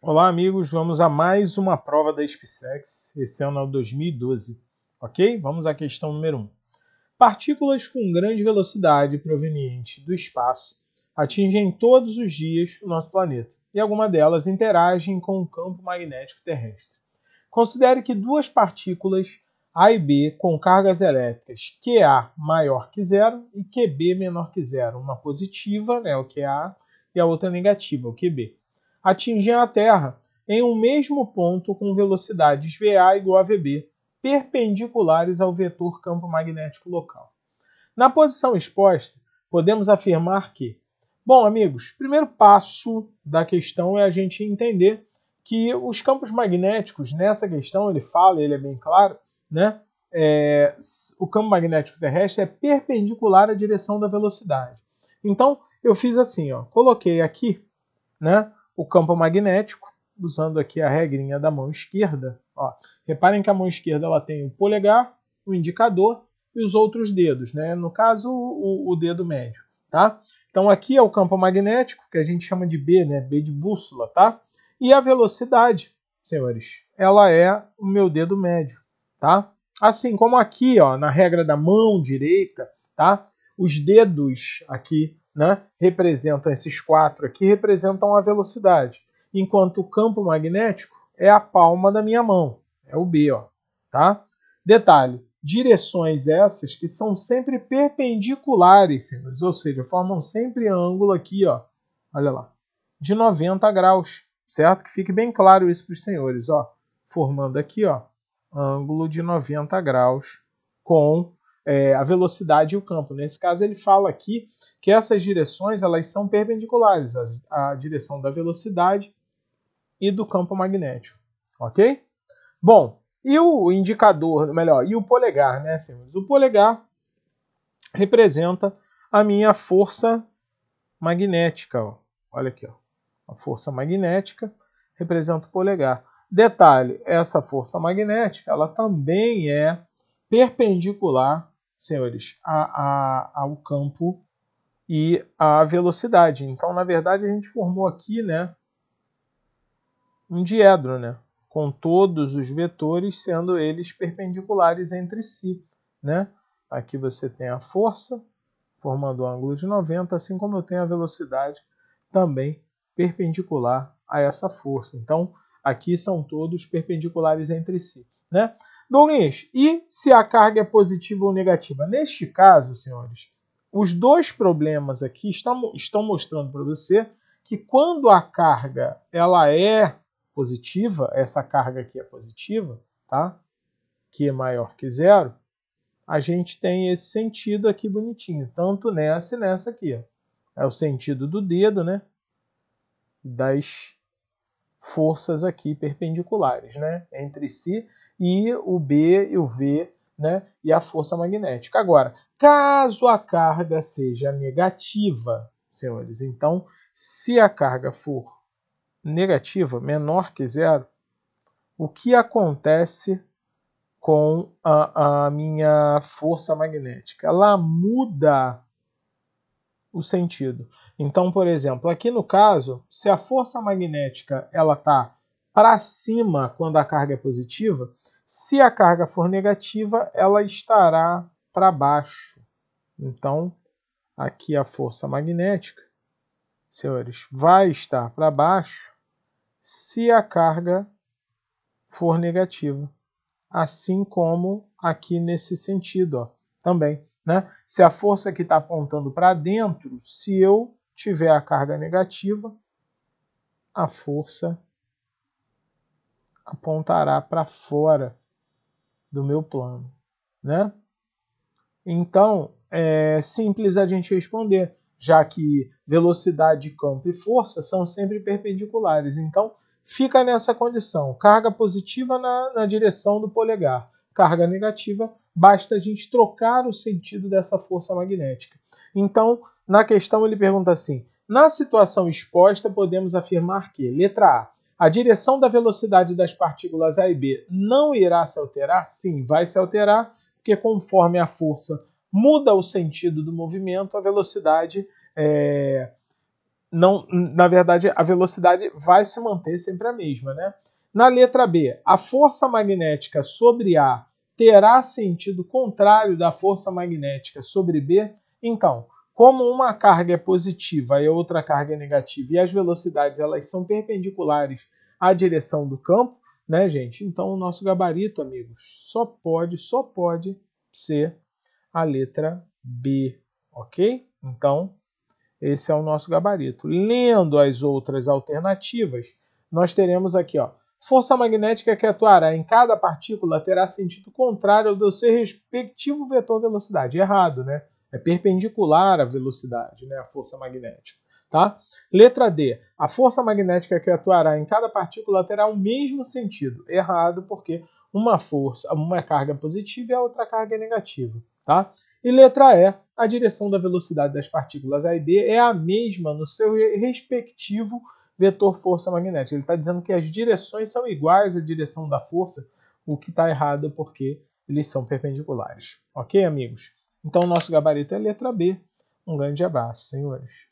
Olá, amigos. Vamos a mais uma prova da SpaceX. Esse ano é o 2012. Ok? Vamos à questão número 1. Um. Partículas com grande velocidade proveniente do espaço atingem todos os dias o nosso planeta e alguma delas interagem com o campo magnético terrestre. Considere que duas partículas A e B com cargas elétricas QA maior que zero e QB menor que zero, uma positiva, né, o QA, e a outra negativa, o QB atingem a Terra em um mesmo ponto com velocidades VA igual a VB, perpendiculares ao vetor campo magnético local. Na posição exposta, podemos afirmar que, bom, amigos, primeiro passo da questão é a gente entender que os campos magnéticos, nessa questão, ele fala, ele é bem claro, né? É, o campo magnético terrestre é perpendicular à direção da velocidade. Então, eu fiz assim, ó, coloquei aqui, né? o campo magnético, usando aqui a regrinha da mão esquerda. Ó, reparem que a mão esquerda ela tem o polegar, o indicador e os outros dedos, né? no caso o, o dedo médio. Tá? Então aqui é o campo magnético, que a gente chama de B, né? B de bússola, tá? E a velocidade, senhores, ela é o meu dedo médio, tá? Assim como aqui, ó, na regra da mão direita, tá? Os dedos aqui né, representam esses quatro aqui, representam a velocidade, enquanto o campo magnético é a palma da minha mão, é o B, ó, tá? Detalhe, direções essas que são sempre perpendiculares, senhores, ou seja, formam sempre ângulo aqui, ó, olha lá, de 90 graus, certo? Que fique bem claro isso para os senhores, ó, formando aqui, ó, ângulo de 90 graus com é, a velocidade e o campo. Nesse caso, ele fala aqui que essas direções elas são perpendiculares à, à direção da velocidade e do campo magnético, ok? Bom, e o indicador, melhor, e o polegar, né, senhores? O polegar representa a minha força magnética, ó. olha aqui, ó. a força magnética representa o polegar. Detalhe, essa força magnética, ela também é perpendicular senhores, a, a, ao campo e à velocidade. Então, na verdade, a gente formou aqui né, um diedro, né, com todos os vetores sendo eles perpendiculares entre si. Né? Aqui você tem a força, formando um ângulo de 90, assim como eu tenho a velocidade também perpendicular a essa força. Então, aqui são todos perpendiculares entre si. Né? Douglas, e se a carga é positiva ou negativa? Neste caso, senhores, os dois problemas aqui estão, mostrando para você que quando a carga ela é positiva, essa carga aqui é positiva, tá? que é maior que zero, a gente tem esse sentido aqui bonitinho, tanto nessa e nessa aqui. É o sentido do dedo, né? Das forças aqui perpendiculares, né? Entre si e o B e o V, né, e a força magnética. Agora, caso a carga seja negativa, senhores, então se a carga for negativa, menor que zero, o que acontece com a, a minha força magnética? Ela muda o sentido. Então, por exemplo, aqui no caso, se a força magnética ela está para cima quando a carga é positiva, se a carga for negativa, ela estará para baixo. Então, aqui a força magnética, senhores, vai estar para baixo se a carga for negativa. Assim como aqui nesse sentido, ó, também. Né? Se a força que está apontando para dentro, se eu tiver a carga negativa, a força apontará para fora do meu plano, né? Então, é simples a gente responder, já que velocidade, campo e força são sempre perpendiculares. Então, fica nessa condição. Carga positiva na, na direção do polegar, carga negativa, basta a gente trocar o sentido dessa força magnética. Então, na questão ele pergunta assim: na situação exposta, podemos afirmar que, letra A, a direção da velocidade das partículas A e B não irá se alterar? Sim, vai se alterar, porque conforme a força muda o sentido do movimento, a velocidade é, não, na verdade, a velocidade vai se manter sempre a mesma, né? Na letra B, a força magnética sobre A terá sentido contrário da força magnética sobre B? Então, como uma carga é positiva e outra carga é negativa e as velocidades elas são perpendiculares à direção do campo, né, gente? Então o nosso gabarito, amigos, só pode, só pode ser a letra B, ok? Então esse é o nosso gabarito. Lendo as outras alternativas, nós teremos aqui, ó, força magnética que atuará em cada partícula terá sentido contrário ao do seu respectivo vetor velocidade. Errado, né? É perpendicular à velocidade, né, À força magnética. Tá? Letra D. A força magnética que atuará em cada partícula terá o mesmo sentido. Errado, porque uma força, uma é carga positiva e a outra é carga negativa. Tá? E letra E. A direção da velocidade das partículas A e B é a mesma no seu respectivo vetor força magnética. Ele está dizendo que as direções são iguais à direção da força, o que está errado porque eles são perpendiculares. Ok, amigos? Então, o nosso gabarito é letra B. Um grande abraço, senhores.